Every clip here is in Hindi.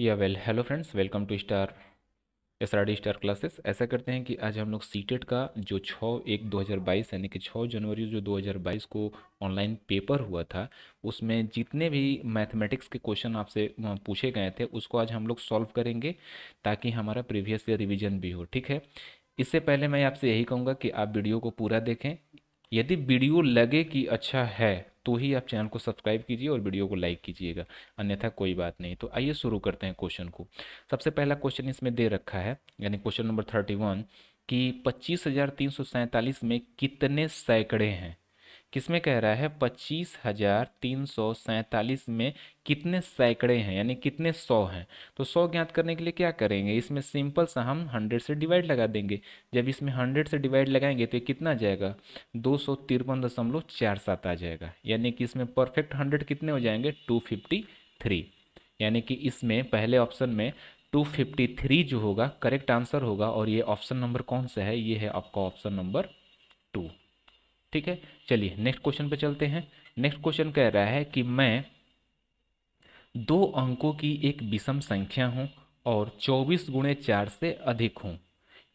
या well hello friends welcome to star S R D star classes ऐसा करते हैं कि आज हम लोग सीटेट e का जो छः एक 2022 यानी कि छः जनवरी जो 2022 को ऑनलाइन पेपर हुआ था उसमें जितने भी मैथमेटिक्स के क्वेश्चन आपसे पूछे गए थे उसको आज हम लोग सॉल्व करेंगे ताकि हमारा प्रीवियस ईयर रिविजन भी हो ठीक है इससे पहले मैं आपसे यही कहूँगा कि आप वीडियो को पूरा देखें यदि वीडियो लगे कि अच्छा है तो ही आप चैनल को सब्सक्राइब कीजिए और वीडियो को लाइक कीजिएगा अन्यथा कोई बात नहीं तो आइए शुरू करते हैं क्वेश्चन को सबसे पहला क्वेश्चन इसमें दे रखा है यानी क्वेश्चन नंबर थर्टी वन कि पच्चीस हजार तीन सौ सैंतालीस में कितने सैकड़े हैं किसमें कह रहा है पच्चीस हजार तीन सौ सैंतालीस में कितने सैकड़े हैं यानी कितने सौ हैं तो सौ ज्ञात करने के लिए क्या करेंगे इसमें सिंपल सा हम हंड्रेड से डिवाइड लगा देंगे जब इसमें हंड्रेड से डिवाइड लगाएंगे तो कितना जाएगा दो सौ तिरपन दशमलव चार सात आ जाएगा यानी कि इसमें परफेक्ट हंड्रेड कितने हो जाएंगे टू फिफ्टी थ्री यानी कि इसमें पहले ऑप्शन में 253 जो होगा करेक्ट आंसर होगा और ये ऑप्शन नंबर कौन सा है ये है आपका ऑप्शन नंबर टू ठीक है चलिए नेक्स्ट क्वेश्चन पे चलते हैं नेक्स्ट क्वेश्चन कह रहा है कि मैं दो अंकों की एक विषम संख्या हूँ और चौबीस गुणे चार से अधिक हूँ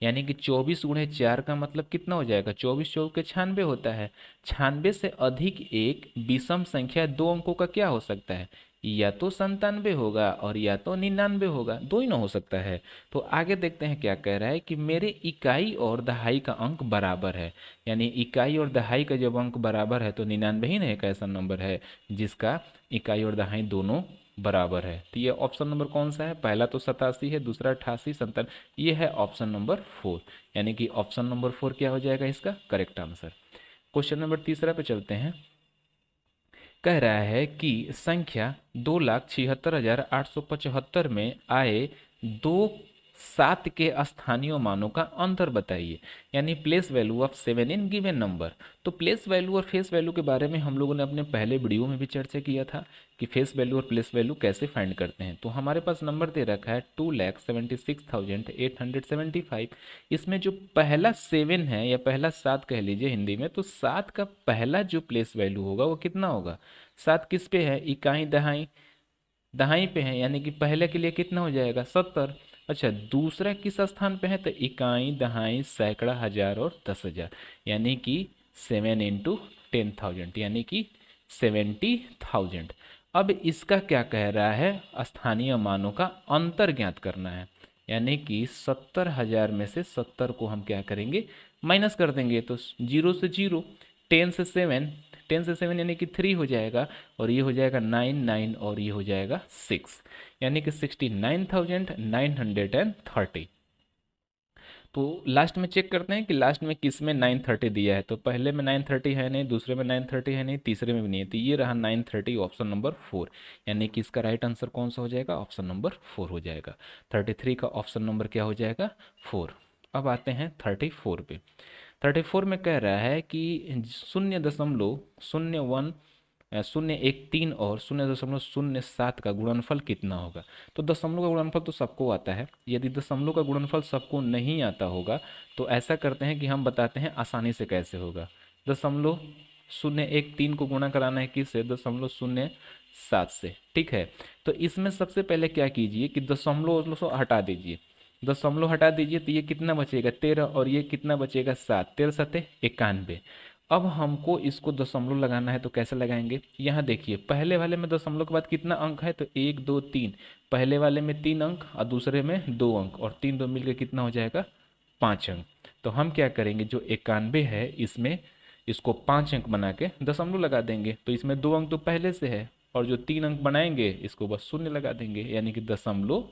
यानी कि चौबीस गुणे चार का मतलब कितना हो जाएगा चौबीस चौबीस के छानबे होता है छानबे से अधिक एक विषम संख्या दो अंकों का क्या हो सकता है या तो संतानवे होगा और या तो निन्यानवे होगा दो ही ना हो सकता है तो आगे देखते हैं क्या कह रहा है कि मेरे इकाई और दहाई का अंक बराबर है यानी इकाई और दहाई का जब अंक बराबर है तो निन्यानवे ही ना एक ऐसा नंबर है जिसका इकाई और दहाई दोनों बराबर है तो ये ऑप्शन नंबर कौन सा है पहला तो सतासी है दूसरा अट्ठासी संतान ये है ऑप्शन नंबर फोर यानी कि ऑप्शन नंबर फोर क्या हो जाएगा इसका करेक्ट आंसर क्वेश्चन नंबर तीसरा पे चलते हैं कह रहा है कि संख्या दो लाख छिहत्तर हजार आठ सौ पचहत्तर में आए दो सात के स्थानीय मानों का अंतर बताइए यानी place value of seven in given number तो प्लेस वैल्यू और फेस वैल्यू के बारे में हम लोगों ने अपने पहले वीडियो में भी चर्चा किया था कि फेस वैल्यू और प्लेस वैल्यू कैसे फाइंड करते हैं तो हमारे पास नंबर दे रखा है two lakh seventy six thousand eight hundred seventy five इसमें जो पहला सेवन है या पहला सात कह लीजिए हिंदी में तो सात का पहला जो प्लेस वैल्यू होगा वो कितना होगा सात किस पे है इकाई दहाई दहाई पे है यानी कि पहले के लिए कितना हो जाएगा सत्तर अच्छा दूसरा किस स्थान पे है तो इकाई दहाई सैकड़ा हजार और दस हजार यानी कि सेवन इंटू टेन थाउजेंड यानी कि सेवेंटी थाउजेंड अब इसका क्या कह रहा है स्थानीय मानों का अंतर ज्ञात करना है यानी कि सत्तर हजार में से सत्तर को हम क्या करेंगे माइनस कर देंगे तो जीरो से जीरो टेन से सेवन टेन से सेवन यानी कि थ्री हो जाएगा और ये हो जाएगा नाइन नाइन और ये हो जाएगा सिक्स यानी कि sixty nine thousand nine hundred and thirty तो लास्ट में चेक करते हैं कि लास्ट में किस में नाइन थर्टी दिया है तो पहले में नाइन थर्टी है नहीं दूसरे में नाइन थर्टी है नहीं तीसरे में भी नहीं है तो ये रहा nine thirty option number four यानी कि इसका राइट आंसर कौन सा हो जाएगा ऑप्शन नंबर फोर हो जाएगा थर्टी थ्री का ऑप्शन नंबर क्या हो जाएगा फोर अब आते हैं थर्टी फोर पे थर्टी फोर में कह रहा है कि शून्य दशमलव शून्य वन शून्य एक तीन और शून्य दशमलव शून्य सात का गुणनफल कितना होगा तो दशमलव का गुणनफल तो सबको आता है यदि दशमलव का गुणनफल सबको नहीं आता होगा तो ऐसा करते हैं कि हम बताते हैं आसानी से कैसे होगा दशमलव शून्य एक तीन को गुणा कराना है किससे दशमलव शून्य सात से ठीक है तो इसमें सबसे पहले क्या कीजिए कि दशमलव हटा दीजिए दशमलव हटा दीजिए तो ये कितना बचेगा तेरह और ये कितना बचेगा सात तेरह सतह इक्यानवे अब हमको इसको दशमलव लगाना है तो कैसे लगाएंगे यहाँ देखिए पहले वाले में दशमलव के बाद कितना अंक है तो एक दो तीन पहले वाले में तीन अंक और दूसरे में दो अंक और तीन दो मिलकर कितना हो जाएगा पाँच अंक तो हम क्या करेंगे जो इक्यानवे है इसमें इसको पाँच अंक बना के दशमलव लगा देंगे तो इसमें दो अंक तो पहले से है और जो तीन अंक बनाएंगे इसको बस शून्य लगा देंगे यानी कि दशमलव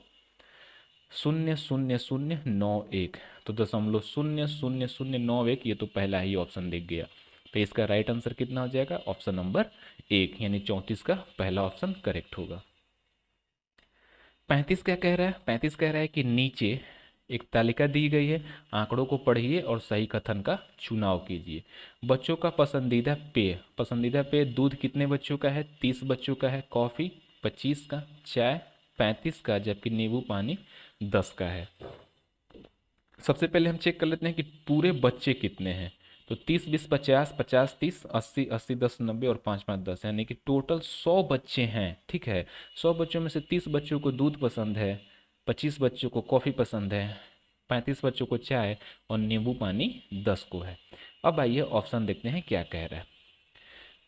शून्य शून्य शून्य नौ एक तो दशमलव शून्य शून्य शून्य नौ एक ये तो पहला ही ऑप्शन दिख गया तो इसका राइट आंसर कितना हो जाएगा ऑप्शन नंबर एक यानी चौंतीस का पहला ऑप्शन करेक्ट होगा पैंतीस क्या कह रहा है पैंतीस कह रहा है कि नीचे एक तालिका दी गई है आंकड़ों को पढ़िए और सही कथन का चुनाव कीजिए बच्चों का पसंदीदा पेय पसंदीदा पेय दूध कितने बच्चों का है तीस बच्चों का है कॉफ़ी पच्चीस का चाय पैंतीस का जबकि नींबू पानी दस का है सबसे पहले हम चेक कर लेते हैं कि पूरे बच्चे कितने हैं तो तीस बीस पचास पचास तीस अस्सी अस्सी दस नब्बे और पाँच पाँच दस यानी कि टोटल सौ बच्चे हैं ठीक है सौ बच्चों में से तीस बच्चों को दूध पसंद है पच्चीस बच्चों को कॉफ़ी पसंद है पैंतीस बच्चों को चाय और नींबू पानी दस को है अब आइए ऑप्शन देखते हैं क्या कह रहा है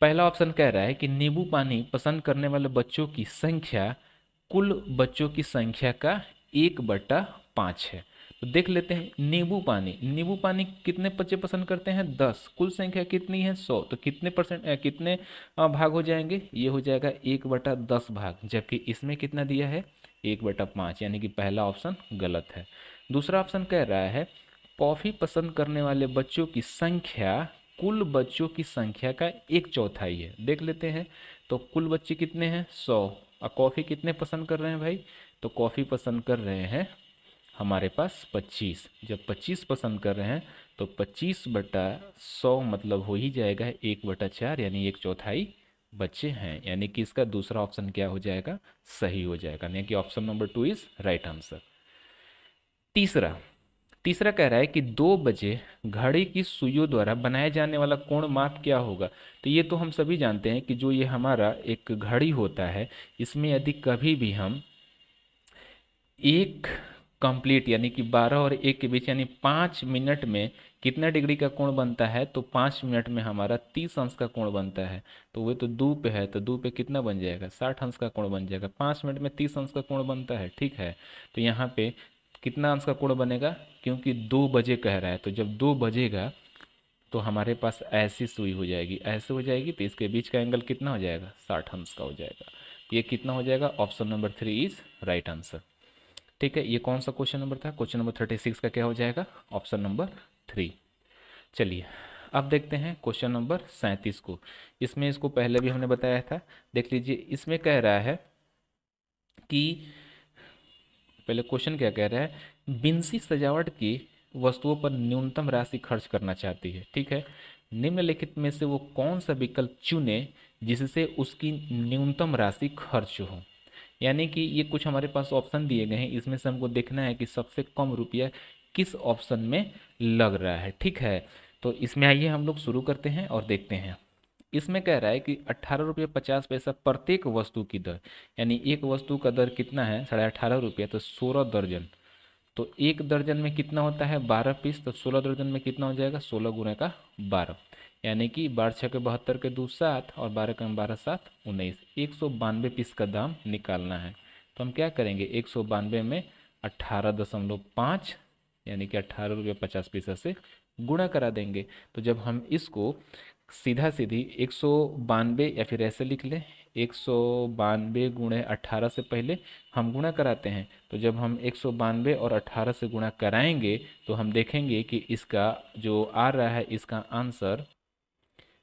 पहला ऑप्शन कह रहा है कि नींबू पानी पसंद करने वाले बच्चों की संख्या कुल बच्चों की संख्या का एक बट्टा पाँच है तो देख लेते हैं नींबू पानी नींबू पानी कितने बच्चे पसंद करते हैं दस कुल संख्या कितनी है सौ तो कितने परसेंट कितने भाग हो जाएंगे ये हो जाएगा एक बटा दस भाग जबकि इसमें कितना दिया है एक बटा पाँच यानी कि पहला ऑप्शन गलत है दूसरा ऑप्शन कह रहा है कॉफ़ी पसंद करने वाले बच्चों की संख्या कुल बच्चों की संख्या का एक चौथाई है देख लेते हैं तो कुल बच्चे कितने हैं सौ और कॉफ़ी कितने पसंद कर रहे हैं भाई तो कॉफ़ी पसंद कर रहे हैं हमारे पास 25 जब 25 पसंद कर रहे हैं तो 25 बटा सौ मतलब हो ही जाएगा एक बटा चार यानी एक चौथाई बच्चे हैं यानी कि इसका दूसरा ऑप्शन क्या हो जाएगा सही हो जाएगा यानी कि option number two is right answer तीसरा तीसरा कह रहा है कि दो बजे घड़ी की सुइयों द्वारा बनाया जाने वाला कोण माप क्या होगा तो ये तो हम सभी जानते हैं कि जो ये हमारा एक घड़ी होता है इसमें यदि कभी भी हम एक कंप्लीट यानी कि बारह और एक के बीच यानी पाँच मिनट में कितना डिग्री का कोण बनता है तो पाँच मिनट में हमारा तीस अंश का कोण बनता है तो वे तो दो पे है तो दो पे कितना बन जाएगा साठ अंश का कोण बन जाएगा पाँच मिनट में तीस अंश का कोण बनता है ठीक है तो यहाँ पे कितना अंश का कोण बनेगा क्योंकि दो बजे कह रहा है तो जब दो बजेगा तो हमारे पास ऐसी सुई हो जाएगी ऐसे हो जाएगी तो इसके बीच का एंगल कितना हो जाएगा साठ अंश का हो जाएगा ये कितना हो जाएगा option number three is right answer ठीक है ये कौन सा क्वेश्चन नंबर था क्वेश्चन नंबर थर्टी सिक्स का क्या हो जाएगा ऑप्शन नंबर थ्री चलिए अब देखते हैं क्वेश्चन नंबर सैंतीस को इसमें इसको पहले भी हमने बताया था देख लीजिए इसमें कह रहा है कि पहले क्वेश्चन क्या कह रहा है बिन्सी सजावट की वस्तुओं पर न्यूनतम राशि खर्च करना चाहती है ठीक है निम्नलिखित में से वो कौन सा विकल्प चुने जिससे उसकी न्यूनतम राशि खर्च हो यानी कि ये कुछ हमारे पास ऑप्शन दिए गए हैं इसमें से हमको देखना है कि सबसे कम रुपया किस ऑप्शन में लग रहा है ठीक है तो इसमें आइए हम लोग शुरू करते हैं और देखते हैं इसमें कह रहा है कि अट्ठारह रुपये पचास पैसा प्रत्येक वस्तु की दर यानी एक वस्तु का दर कितना है साढ़े अठारह रुपये तो सोलह दर्जन तो एक दर्जन में कितना होता है बारह पीस तो सोलह दर्जन में कितना हो जाएगा सोलह गुना का बारह यानी कि बारह छः के बहत्तर के दो सात और बारह कम बारह सात उन्नीस एक सौ बानवे पीस का दाम निकालना है तो हम क्या करेंगे एक सौ बानवे में अट्ठारह दशमलव पाँच यानी कि अट्ठारह रुपये पचास पैसा से गुणा करा देंगे तो जब हम इसको सीधा सीधी एक सौ बानवे या फिर ऐसे लिख लें एक सौ बानवे गुणे अट्ठारह से पहले हम गुणा कराते हैं तो जब हम एक सौ बानवे और अट्ठारह से गुणा कराएंगे तो हम देखेंगे कि इसका जो आ रहा है इसका आंसर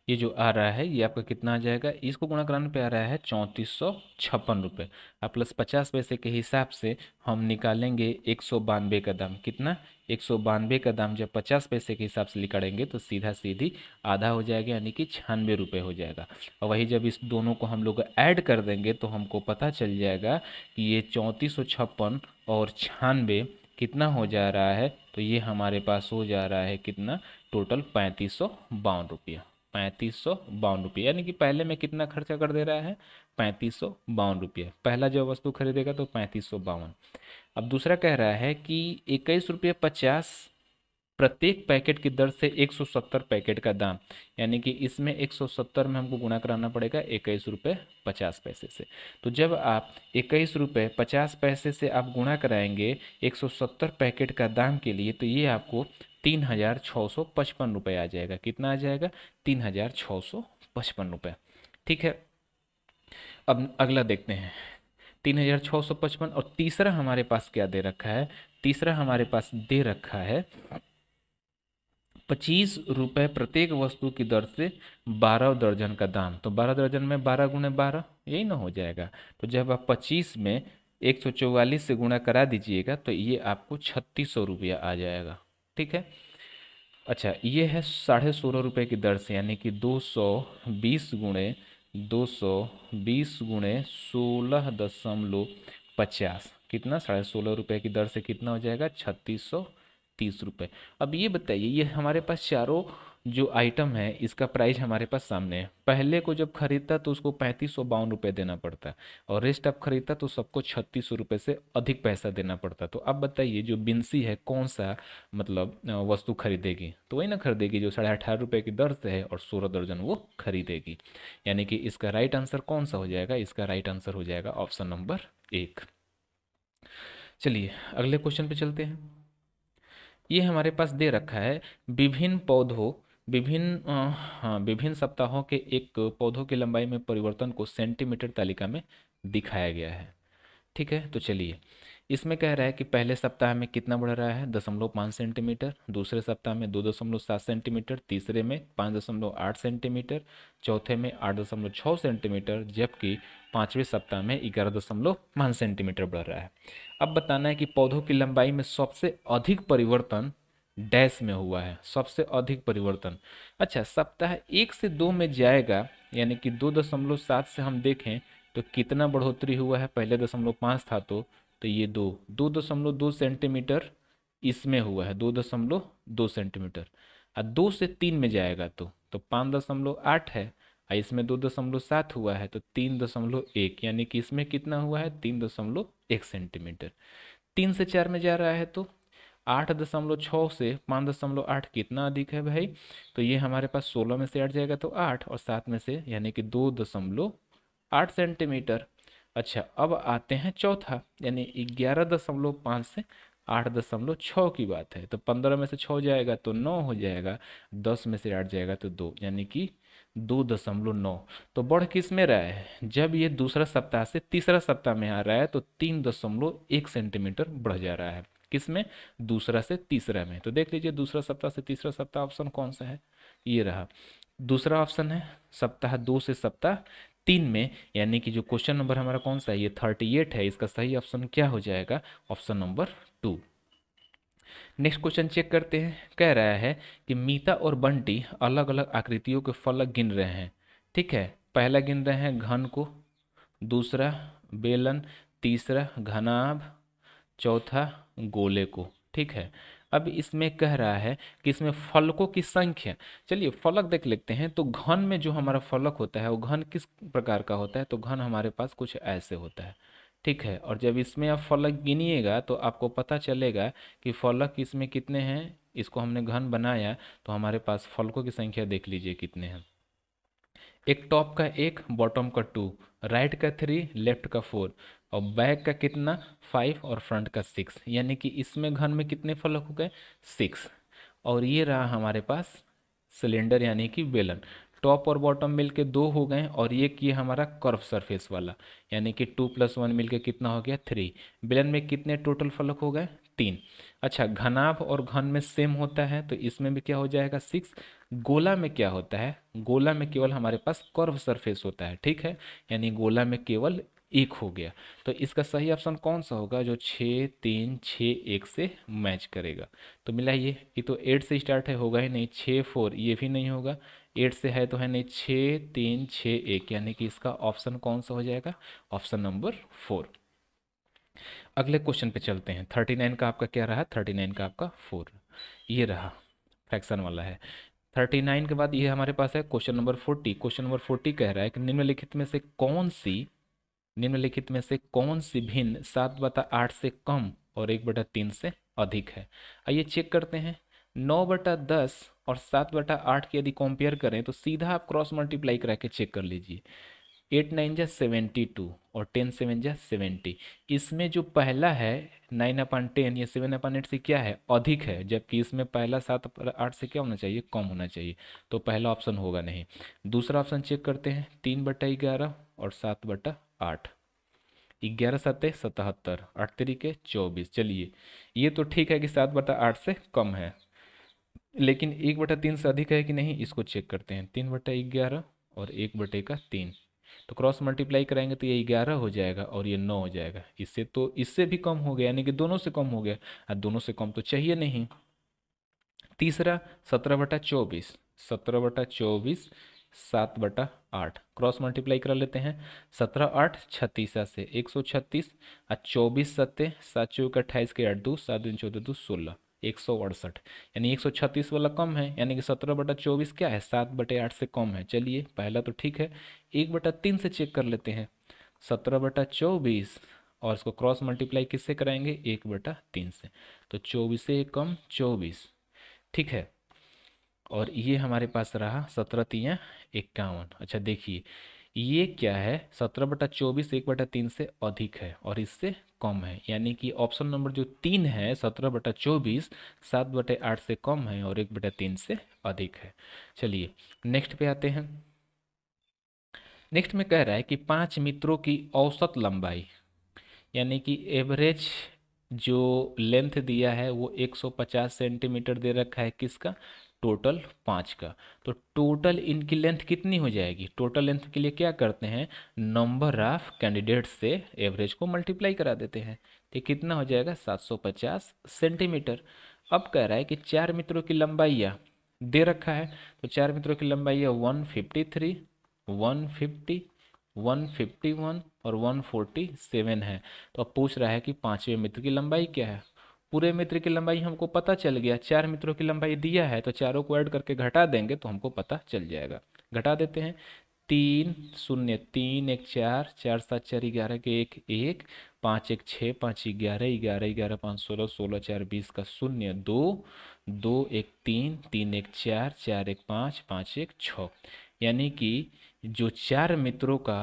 ये जो आ रहा है ये आपका कितना आ जाएगा इसको गुणा कराने पे आ रहा है चौंतीस सौ छप्पन रुपये और प्लस पचास पैसे के हिसाब से हम निकालेंगे एक सौ बानवे का दाम कितना एक सौ बानवे का दाम जब पचास पैसे के हिसाब से निकालेंगे तो सीधा सीधी आधा हो जाएगा यानी कि छियानवे रुपये हो जाएगा और वही जब इस दोनों को हम लोग ऐड कर देंगे तो हमको पता चल जाएगा कि ये चौंतीस सौ छप्पन और छियानवे कितना हो जा रहा है तो ये हमारे पास हो जा रहा है कितना टोटल पैंतीस सौ बावन रुपया पैंतीस सौ बावन रुपये यानी कि पहले में कितना खर्चा कर दे रहा है पैंतीस सौ बावन रुपये पहला जो वस्तु खरीदेगा तो पैंतीस सौ बावन अब दूसरा कह रहा है कि इक्कीस रुपये पचास प्रत्येक पैकेट की दर से 170 पैकेट का दाम यानी कि इसमें 170 में हमको गुणा कराना पड़ेगा इक्कीस रुपये पचास पैसे से तो जब आप इक्कीस रुपये पचास पैसे से आप गुणा कराएंगे 170 पैकेट का दाम के लिए तो ये आपको तीन हज़ार छः सौ पचपन रुपये आ जाएगा कितना आ जाएगा तीन हज़ार छः सौ पचपन रुपये ठीक है अब अगला देखते हैं तीन हज़ार छः सौ पचपन और तीसरा हमारे पास क्या दे रखा है तीसरा हमारे पास दे रखा है पच्चीस रुपये प्रत्येक वस्तु की दर से बारह दर्जन का दाम तो बारह दर्जन में बारह गुणे बारह यही ना हो जाएगा तो जब आप पच्चीस में एक सौ चौवालीस से गुणा करा दीजिएगा तो ये आपको छत्तीस सौ रुपया आ जाएगा ठीक है अच्छा ये है साढ़े सोलह रुपये की दर से यानी कि दो सौ बीस गुणे दो सौ बीस गुणे सोलह दशमलव पचास कितना साढ़े सोलह रुपये की दर से कितना हो जाएगा छत्तीस सौ तीस रुपये अब ये बताइए ये हमारे पास चारों जो आइटम है इसका प्राइस हमारे पास सामने है पहले को जब खरीदता तो उसको पैंतीस सौ बावन रुपये देना पड़ता और रेस्ट अब खरीदता तो सबको छत्तीस सौ रुपये से अधिक पैसा देना पड़ता तो अब बताइए जो बिन्सी है कौन सा मतलब वस्तु खरीदेगी तो वही ना खरीदेगी जो साढ़े अठारह रुपये की दर से है और सोलह दर्जन वो खरीदेगी यानी कि इसका राइट आंसर कौन सा हो जाएगा इसका राइट आंसर हो जाएगा ऑप्शन नंबर एक चलिए अगले क्वेश्चन पे चलते हैं ये हमारे पास दे रखा है विभिन्न पौधों विभिन्न हाँ, विभिन्न सप्ताहों के एक पौधों की लंबाई में परिवर्तन को सेंटीमीटर तालिका में दिखाया गया है ठीक है तो चलिए इसमें कह रहा है कि पहले सप्ताह में कितना बढ़ रहा है दशमलव पाँच सेंटीमीटर दूसरे सप्ताह में दो दशमलव सात सेंटीमीटर तीसरे में पाँच दशमलव आठ सेंटीमीटर चौथे में आठ दशमलव छः सेंटीमीटर जबकि पाँचवें सप्ताह में ग्यारह दशमलव पाँच सेंटीमीटर बढ़ रहा है अब बताना है कि पौधों की लंबाई में सबसे अधिक परिवर्तन डैश में हुआ है सबसे अधिक परिवर्तन अच्छा सप्ताह एक से दो में जाएगा यानी कि दो दशमलव सात से हम देखें तो कितना बढ़ोतरी हुआ है पहले दशमलव पाँच था तो तो ये दो दो दशमलव दो सेंटीमीटर इसमें हुआ है दो दशमलव दो सेंटीमीटर और दो से तीन में जाएगा तो तो पाँच दशमलव आठ है और इसमें दो दशमलव सात हुआ है तो तीन दशमलव एक यानी कि इसमें कितना हुआ है तीन दशमलव एक सेंटीमीटर तीन से चार में जा रहा है तो आठ दशमलव छः से पाँच दशमलव आठ कितना अधिक है भाई तो ये हमारे पास सोलह में से आठ जाएगा तो आठ और सात में से यानी कि दो दशमलव आठ सेंटीमीटर अच्छा अब आते हैं चौथा यानी ग्यारह दशमलव पाँच से आठ दशमलव छः की बात है तो पंद्रह में से छः जाएगा तो नौ हो जाएगा दस में से आठ जाएगा तो दो यानी कि दो दशमलव नौ तो बढ़ किस में रहा है जब ये दूसरा सप्ताह से तीसरा सप्ताह में आ रहा है तो तीन दशमलव एक सेंटीमीटर बढ़ जा रहा है किस में दूसरा से तीसरा में तो देख लीजिए दूसरा सप्ताह से तीसरा सप्ताह ऑप्शन कौन सा है ये रहा दूसरा ऑप्शन है सप्ताह दो से सप्ताह तीन में यानी कि जो क्वेश्चन नंबर हमारा कौन सा है ये थर्टी एट है इसका सही ऑप्शन क्या हो जाएगा option number two next question check करते हैं कह रहा है कि मीता और बंटी अलग अलग आकृतियों के फलक गिन रहे हैं ठीक है पहला गिन रहे हैं घन को दूसरा बेलन तीसरा घनाभ चौथा गोले को ठीक है अब इसमें कह रहा है कि इसमें फलकों की संख्या चलिए फलक देख लेते हैं तो घन में जो हमारा फलक होता है वो घन किस प्रकार का होता है तो घन हमारे पास कुछ ऐसे होता है ठीक है और जब इसमें आप फलक गिनिएगा तो आपको पता चलेगा कि फलक इसमें कितने हैं इसको हमने घन बनाया तो हमारे पास फलकों की संख्या देख लीजिए कितने हैं एक टॉप का एक बॉटम का टू राइट का थ्री लेफ्ट का फोर और बैक का कितना फाइव और फ्रंट का सिक्स यानी कि इसमें घन में कितने फलक हो गए सिक्स और ये रहा हमारे पास सिलेंडर यानी कि बेलन टॉप और बॉटम मिलके दो हो गए और ये किया हमारा कर्व सरफेस वाला यानी कि टू प्लस वन मिलकर कितना हो गया थ्री बेलन में कितने टोटल फलक हो गए तीन अच्छा घनाभ और घन में सेम होता है तो इसमें भी क्या हो जाएगा सिक्स गोला में क्या होता है गोला में केवल हमारे पास कर्व सरफेस होता है ठीक है यानी गोला में केवल एक हो गया तो इसका सही ऑप्शन कौन सा होगा जो छः तीन छः एक से मैच करेगा तो मिलाइए ये तो एट से स्टार्ट है होगा ही नहीं छः फोर ये भी नहीं होगा एट से है तो है नहीं छः तीन छः एक यानी कि इसका ऑप्शन कौन सा हो जाएगा ऑप्शन नंबर फोर अगले क्वेश्चन पे चलते हैं थर्टी नाइन का आपका क्या रहा थर्टी नाइन का आपका फोर ये रहा फ्रैक्शन वाला है थर्टी नाइन के बाद ये हमारे पास है question number forty question number forty कह रहा है कि निम्नलिखित में से कौन सी निम्नलिखित में से कौन सी भिन्न सात बटा आठ से कम और एक बटा तीन से अधिक है आइए चेक करते हैं नौ बटा दस और सात बटा आठ की यदि कंपेयर करें तो सीधा आप क्रॉस मल्टीप्लाई करा के चेक कर लीजिए एट नाइन जा सेवेंटी टू और टेन सेवन जा सेवेंटी इसमें जो पहला है नाइन अपन टेन या सेवन अपन एट से क्या है अधिक है जबकि इसमें पहला सात आठ से क्या होना चाहिए कम होना चाहिए तो पहला ऑप्शन होगा नहीं दूसरा ऑप्शन चेक करते हैं तीन बटा ग्यारह और सात बटा आठ ग्यारह सतह सतहत्तर आठ तरीके चौबीस चलिए ये तो ठीक है कि सात बटा आठ से कम है लेकिन एक बटा तीन से अधिक है कि नहीं इसको चेक करते हैं तीन बटा ग्यारह और एक बटे का तीन तो क्रॉस मल्टीप्लाई कराएंगे तो ये ग्यारह हो जाएगा और ये नौ हो जाएगा इससे तो इससे भी कम हो गया यानी कि दोनों से कम हो गया और दोनों से कम तो चाहिए नहीं तीसरा सत्रह बटा चौबीस सत्रह बटा चौबीस सात बटा आठ क्रॉस मल्टीप्लाई करा लेते हैं सत्रह आठ छत्तीस से एक सौ छत्तीस और चौबीस सत्ते सात चौक अट्ठाईस के आठ दो सात दिन चौदह दो सोलह एक सौ अड़सठ यानी एक सौ छत्तीस वाला कम है यानी कि सत्रह बटा चौबीस क्या है सात बटे आठ से कम है चलिए पहला तो ठीक है एक बटा तीन से चेक कर लेते हैं सत्रह बटा चौबीस और इसको क्रॉस मल्टीप्लाई किससे कराएंगे एक बटा तीन से तो चौबीस एक कम चौबीस ठीक है और ये हमारे पास रहा सत्रह तीन इक्यावन अच्छा देखिए ये क्या है सत्रह बटा चौबीस एक बटा तीन से अधिक है और इससे कम है यानी कि ऑप्शन नंबर जो तीन है सत्रह बटा चौबीस सात बटे आठ से कम है और एक बटा तीन से अधिक है चलिए नेक्स्ट पे आते हैं नेक्स्ट में कह रहा है कि पांच मित्रों की औसत लंबाई यानी कि एवरेज जो लेंथ दिया है वो 150 सेंटीमीटर दे रखा है किसका टोटल पाँच का तो टोटल इनकी लेंथ कितनी हो जाएगी टोटल लेंथ के लिए क्या करते हैं नंबर ऑफ कैंडिडेट से एवरेज को मल्टीप्लाई करा देते हैं तो कितना हो जाएगा 750 सेंटीमीटर अब कह रहा है कि चार मित्रों की लंबाइयाँ दे रखा है तो चार मित्रों की लंबाइयाँ one fifty three one fifty one fifty one और वन फोर्टी सेवन है तो अब पूछ रहा है कि पाँचवें मित्र की लंबाई क्या है पूरे मित्र की लंबाई हमको पता चल गया चार मित्रों की लंबाई दिया है तो चारों को ऐड करके घटा देंगे तो हमको पता चल जाएगा घटा देते हैं तीन शून्य तीन एक चार चार सात चार ग्यारह के एक एक पाँच एक छः पाँच ग्यारह ग्यारह ग्यारह पाँच सोलह सोलह चार बीस का शून्य दो दो एक तीन तीन एक चार चार एक पाँच पाँच एक छः यानी कि जो चार मित्रों का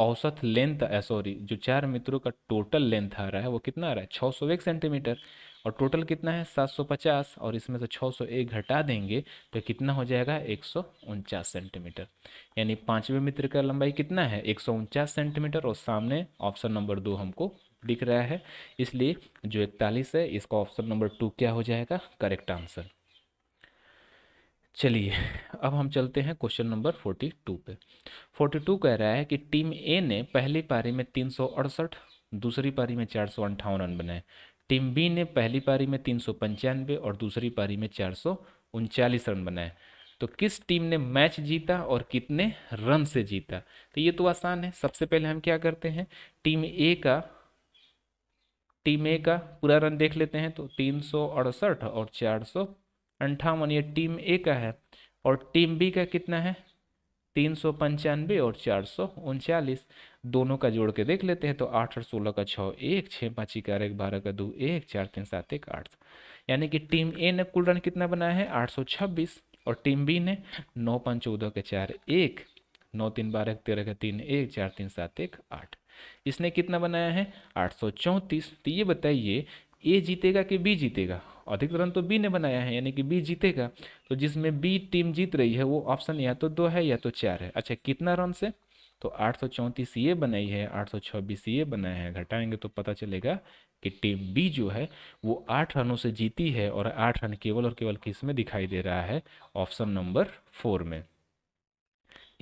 औसत लेंथ सॉरी जो चार मित्रों का टोटल लेंथ आ रहा है वो कितना आ रहा है छः सौ एक सेंटीमीटर और टोटल कितना है सात सौ पचास और इसमें से छः सौ एक घटा देंगे तो कितना हो जाएगा एक सौ उनचास सेंटीमीटर यानी पाँचवें मित्र का लंबाई कितना है एक सौ उनचास सेंटीमीटर और सामने ऑप्शन नंबर दो हमको दिख रहा है इसलिए जो इकतालीस है इसका ऑप्शन नंबर टू क्या हो जाएगा करेक्ट आंसर चलिए अब हम चलते हैं क्वेश्चन नंबर फोर्टी टू पे फोर्टी टू कह रहा है कि टीम ए ने पहली पारी में तीन सौ अड़सठ दूसरी पारी में चार सौ अंठावन रन बनाए टीम बी ने पहली पारी में तीन सौ पंचानवे और दूसरी पारी में चार सौ उनचालीस रन बनाए तो किस टीम ने मैच जीता और कितने रन से जीता तो ये तो आसान है सबसे पहले हम क्या करते हैं टीम ए का टीम ए का पूरा रन देख लेते हैं तो तीन सौ अड़सठ और चार सौ अंठावन ये टीम ए का है और टीम बी का कितना है तीन सौ पंचानवे और चार सौ उनचालीस दोनों का जोड़ के देख लेते हैं तो आठ और सोलह का छः एक छः पाँच ग्यारह एक बारह का दो एक चार तीन सात एक आठ यानी कि टीम ए ने कुल रन कितना बनाया है आठ सौ छब्बीस और टीम बी ने नौ पाँच चौदह के चार एक नौ तीन बारह तेरह का तीन एक चार तीन सात एक आठ इसने कितना बनाया है आठ सौ चौंतीस तो ये बताइए ए जीतेगा कि बी जीतेगा अधिक रन तो बी ने बनाया है यानी कि बी जीतेगा तो जिसमें बी टीम जीत रही है वो ऑप्शन या तो दो है या तो चार है अच्छा कितना रन से तो आठ सौ चौंतीस ये बनाई है आठ सौ छब्बीस ये बनाया है घटाएंगे तो पता चलेगा कि टीम बी जो है वो आठ रनों से जीती है और आठ रन केवल और केवल किस में दिखाई दे रहा है ऑप्शन नंबर फोर में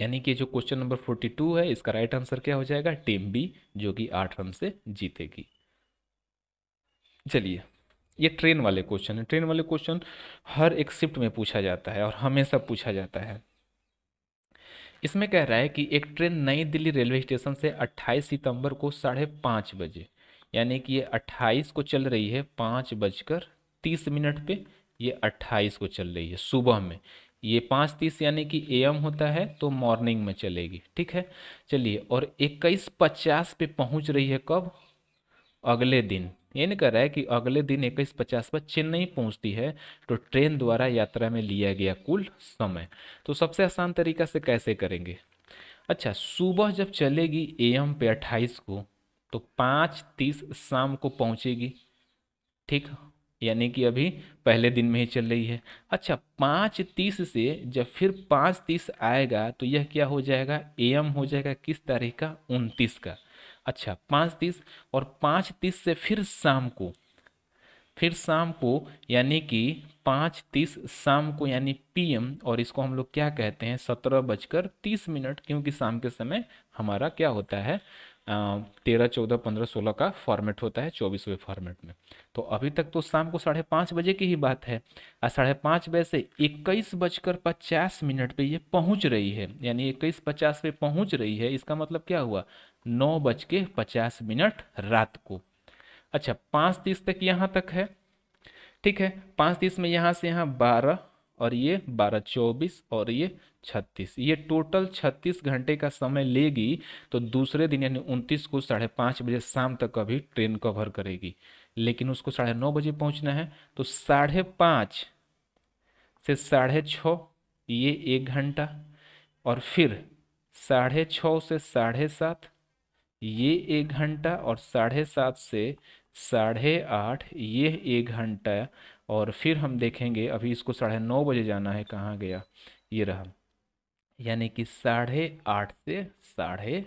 यानी कि जो क्वेश्चन नंबर फोर्टी टू है इसका राइट आंसर क्या हो जाएगा टीम बी जो कि आठ रन से जीतेगी चलिए ये ट्रेन वाले क्वेश्चन है ट्रेन वाले क्वेश्चन हर एक शिफ्ट में पूछा जाता है और हमेशा पूछा जाता है इसमें कह रहा है कि एक ट्रेन नई दिल्ली रेलवे स्टेशन से 28 सितंबर को साढ़े पाँच बजे यानी कि ये 28 को चल रही है पाँच बजकर तीस मिनट पे ये 28 को चल रही है सुबह में ये पाँच तीस यानी कि एम होता है तो मॉर्निंग में चलेगी ठीक है चलिए और इक्कीस पचास पे पहुंच रही है कब अगले दिन नहीं कर रहा है कि अगले दिन इक्कीस पचास पर चेन्नई पहुंचती है तो ट्रेन द्वारा यात्रा में लिया गया कुल समय तो सबसे आसान तरीका से कैसे करेंगे अच्छा सुबह जब चलेगी ए एम पे अट्ठाईस को तो पाँच तीस शाम को पहुंचेगी ठीक यानी कि अभी पहले दिन में ही चल रही है अच्छा पाँच तीस से जब फिर पाँच तीस आएगा तो यह क्या हो जाएगा ए एम हो जाएगा किस तारीख का उनतीस का अच्छा पाँच तीस और पाँच तीस से फिर शाम को फिर शाम को यानी कि पाँच तीस शाम को यानी पीएम और इसको हम लोग क्या कहते हैं सत्रह बजकर तीस मिनट क्योंकि शाम के समय हमारा क्या होता है तेरह चौदह पंद्रह सोलह का फॉर्मेट होता है चौबीसवें फॉर्मेट में तो अभी तक तो शाम को साढ़े पाँच बजे की ही बात है और साढ़े पाँच बजे से इक्कीस बजकर पचास मिनट पे ये पहुंच रही है यानी इक्कीस पचास पे पहुंच रही है इसका मतलब क्या हुआ नौ बज के पचास मिनट रात को अच्छा पाँच तीस तक यहाँ तक है ठीक है पाँच तीस में यहाँ से यहाँ बारह और ये बारह चौबीस और ये छत्तीस ये टोटल छत्तीस घंटे का समय लेगी तो दूसरे दिन यानी उनतीस को साढ़े पाँच बजे शाम तक अभी ट्रेन कवर करेगी लेकिन उसको साढ़े नौ बजे पहुँचना है तो साढ़े पाँच से साढ़े छः ये एक घंटा और फिर साढ़े छः से साढ़े सात ये एक घंटा और साढ़े सात से साढ़े आठ ये एक घंटा और फिर हम देखेंगे अभी इसको साढ़े नौ बजे जाना है कहाँ गया ये रहा यानी कि साढ़े आठ से साढ़े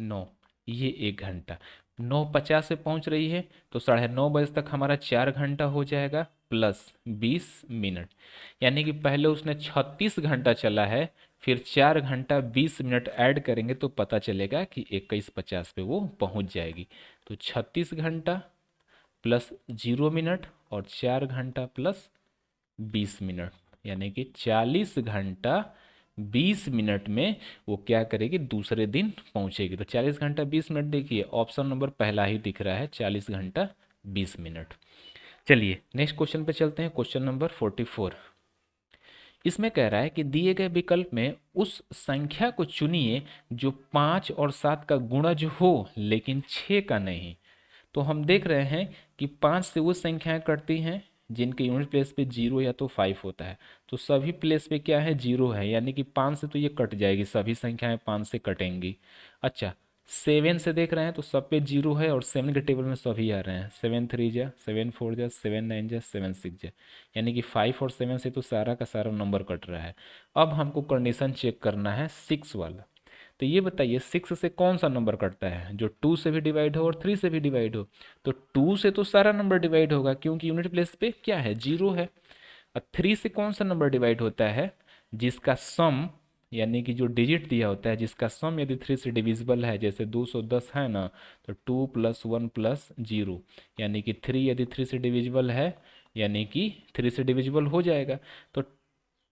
नौ ये एक घंटा नौ पचास से पहुँच रही है तो साढ़े नौ बजे तक हमारा चार घंटा हो जाएगा प्लस बीस मिनट यानी कि पहले उसने छत्तीस घंटा चला है फिर चार घंटा बीस मिनट ऐड करेंगे तो पता चलेगा कि इक्कीस पचास पे वो पहुंच जाएगी तो छत्तीस घंटा प्लस जीरो मिनट और चार घंटा प्लस बीस मिनट यानी कि चालीस घंटा बीस मिनट में वो क्या करेगी दूसरे दिन पहुंचेगी तो चालीस घंटा बीस मिनट देखिए ऑप्शन नंबर पहला ही दिख रहा है चालीस घंटा बीस मिनट चलिए नेक्स्ट क्वेश्चन पे चलते हैं क्वेश्चन नंबर फोर्टी फोर इसमें कह रहा है कि दिए गए विकल्प में उस संख्या को चुनिए जो पाँच और सात का गुणज हो लेकिन छः का नहीं तो हम देख रहे हैं कि पाँच से वो संख्याएं कटती हैं जिनके यूनिट प्लेस पे जीरो या तो फाइव होता है तो सभी प्लेस पे क्या है जीरो है यानी कि पाँच से तो ये कट जाएगी सभी संख्याएं पाँच से कटेंगी अच्छा सेवन से देख रहे हैं तो सब पे जीरो है और सेवन के टेबल में सभी आ रहे हैं सेवन थ्री जा सेवन फोर जा सेवन नाइन जा सेवन सिक्स जा यानी कि फाइव और सेवन से तो सारा का सारा नंबर कट रहा है अब हमको कंडीशन चेक करना है सिक्स वाला तो ये बताइए सिक्स से कौन सा नंबर कटता है जो टू से भी डिवाइड हो और थ्री से भी डिवाइड हो तो टू से तो सारा नंबर डिवाइड होगा क्योंकि यूनिट प्लेस पे क्या है जीरो है और थ्री से कौन सा नंबर डिवाइड होता है जिसका सम यानी कि जो डिजिट दिया होता है जिसका सम यदि थ्री से डिविजिबल है जैसे 210 है ना तो two plus one plus zero यानी कि थ्री यदि थ्री से डिविजिबल है यानी कि थ्री से डिविजिबल हो जाएगा तो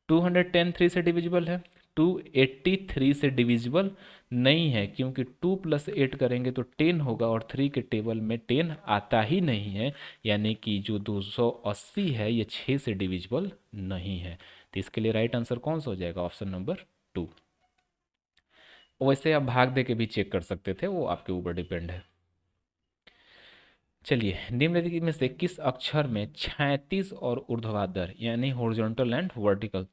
टू हंड्रेड टेन थ्री से डिविजिबल है टू एट्टी थ्री से डिविजिबल नहीं है क्योंकि टू प्लस एट करेंगे तो टेन होगा और थ्री के टेबल में टेन आता ही नहीं है यानी कि जो दो सौ अस्सी है ये छः से डिविजिबल नहीं है तो इसके लिए राइट आंसर कौन सा हो जाएगा ऑप्शन नंबर टू वैसे आप भाग दे के भी चेक कर सकते थे वो आपके ऊपर डिपेंड है चलिए निम्नलिखित में से किस अक्षर में छैतीस और ऊर्ध्वाधर यानी हॉरिजॉन्टल एंड वर्टिकल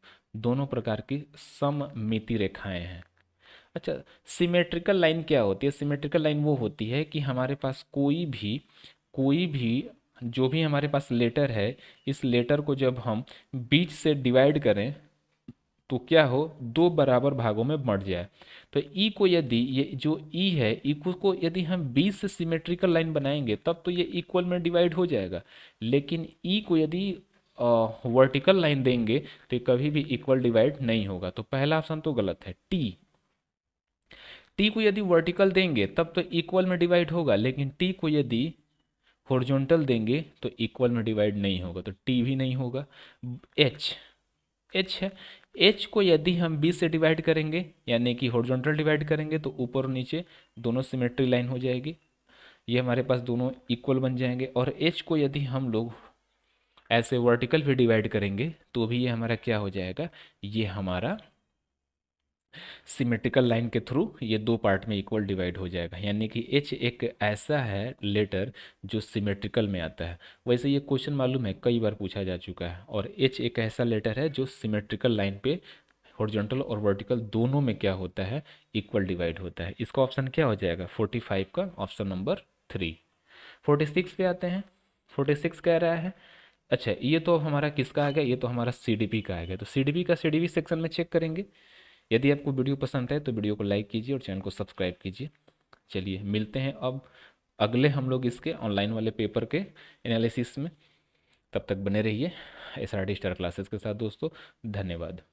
दोनों प्रकार की सममिति रेखाएं हैं अच्छा सिमेट्रिकल लाइन क्या होती है सिमेट्रिकल लाइन वो होती है कि हमारे पास कोई भी कोई भी जो भी हमारे पास लेटर है इस लेटर को जब हम बीच से डिवाइड करें तो क्या हो दो बराबर भागों में बढ़ जाए तो ई e को यदि ये जो ई e है ई e को यदि हम बी से सिमेट्रिकल लाइन बनाएंगे तब तो ये इक्वल में डिवाइड हो जाएगा लेकिन ई को यदि वर्टिकल लाइन देंगे तो कभी भी इक्वल डिवाइड नहीं होगा तो पहला ऑप्शन तो गलत है टी टी को यदि वर्टिकल देंगे तब तो इक्वल में डिवाइड होगा लेकिन टी को यदि हॉरिजॉन्टल देंगे तो इक्वल में डिवाइड नहीं होगा तो टी भी नहीं होगा एच एच है एच को यदि हम बी से डिवाइड करेंगे यानी कि हॉर्जोंटल डिवाइड करेंगे तो ऊपर और नीचे दोनों सिमेट्री लाइन हो जाएगी ये हमारे पास दोनों इक्वल बन जाएंगे और एच को यदि हम लोग ऐसे वर्टिकल भी डिवाइड करेंगे तो भी ये हमारा क्या हो जाएगा ये हमारा सिमेट्रिकल लाइन के थ्रू ये दो पार्ट में इक्वल डिवाइड हो जाएगा यानी कि एच एक ऐसा है लेटर जो सिमेट्रिकल में आता है वैसे ये क्वेश्चन मालूम है कई बार पूछा जा चुका है और एच एक ऐसा लेटर है जो सिमेट्रिकल लाइन पे हॉरिजॉन्टल और वर्टिकल दोनों में क्या होता है इक्वल डिवाइड होता है इसका ऑप्शन क्या हो जाएगा फोर्टी फाइव का option number three forty six पे आते हैं फोर्टी सिक्स कह रहा है अच्छा ये तो हमारा किसका आ गया ये तो हमारा सी डी पी का आ गया तो सी डी पी का सी डी पी सेक्शन में चेक करेंगे यदि आपको वीडियो पसंद है तो वीडियो को लाइक कीजिए और चैनल को सब्सक्राइब कीजिए चलिए मिलते हैं अब अगले हम लोग इसके ऑनलाइन वाले पेपर के एनालिसिस में तब तक बने रहिए S R D star classes के साथ दोस्तों धन्यवाद